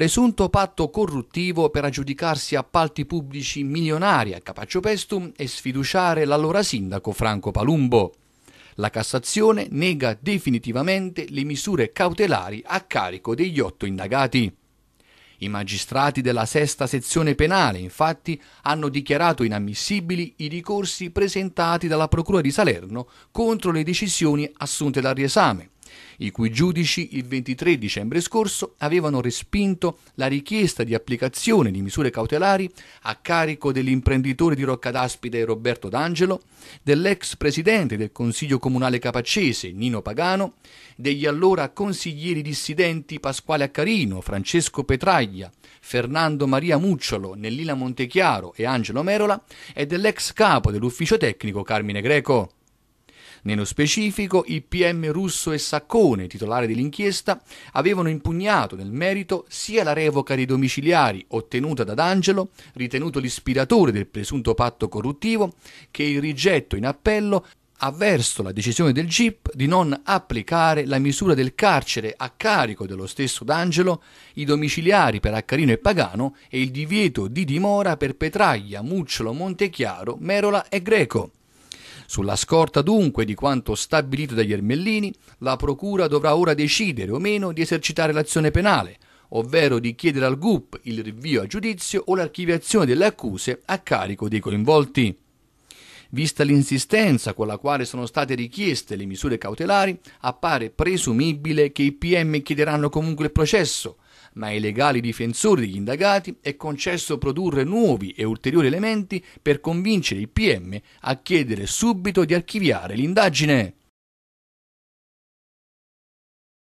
presunto patto corruttivo per aggiudicarsi appalti pubblici milionari a Capaccio Pestum e sfiduciare l'allora sindaco Franco Palumbo. La Cassazione nega definitivamente le misure cautelari a carico degli otto indagati. I magistrati della sesta sezione penale, infatti, hanno dichiarato inammissibili i ricorsi presentati dalla Procura di Salerno contro le decisioni assunte dal riesame, i cui giudici il 23 dicembre scorso avevano respinto la richiesta di applicazione di misure cautelari a carico dell'imprenditore di Roccadaspide Roberto D'Angelo, dell'ex presidente del Consiglio Comunale Capacese Nino Pagano, degli allora consiglieri dissidenti Pasquale Accarino, Francesco Petraglia, Fernando Maria Mucciolo, Nellina Montechiaro e Angelo Merola e dell'ex capo dell'ufficio tecnico Carmine Greco. Nello specifico, il PM Russo e Saccone, titolare dell'inchiesta, avevano impugnato nel merito sia la revoca dei domiciliari ottenuta da D'Angelo, ritenuto l'ispiratore del presunto patto corruttivo, che il rigetto in appello avverso la decisione del GIP di non applicare la misura del carcere a carico dello stesso D'Angelo, i domiciliari per Accarino e Pagano e il divieto di dimora per Petraglia, Mucciolo, Montechiaro, Merola e Greco. Sulla scorta dunque di quanto stabilito dagli ermellini, la Procura dovrà ora decidere o meno di esercitare l'azione penale, ovvero di chiedere al GUP il rinvio a giudizio o l'archiviazione delle accuse a carico dei coinvolti. Vista l'insistenza con la quale sono state richieste le misure cautelari, appare presumibile che i PM chiederanno comunque il processo, ma ai legali difensori degli indagati è concesso produrre nuovi e ulteriori elementi per convincere il PM a chiedere subito di archiviare l'indagine.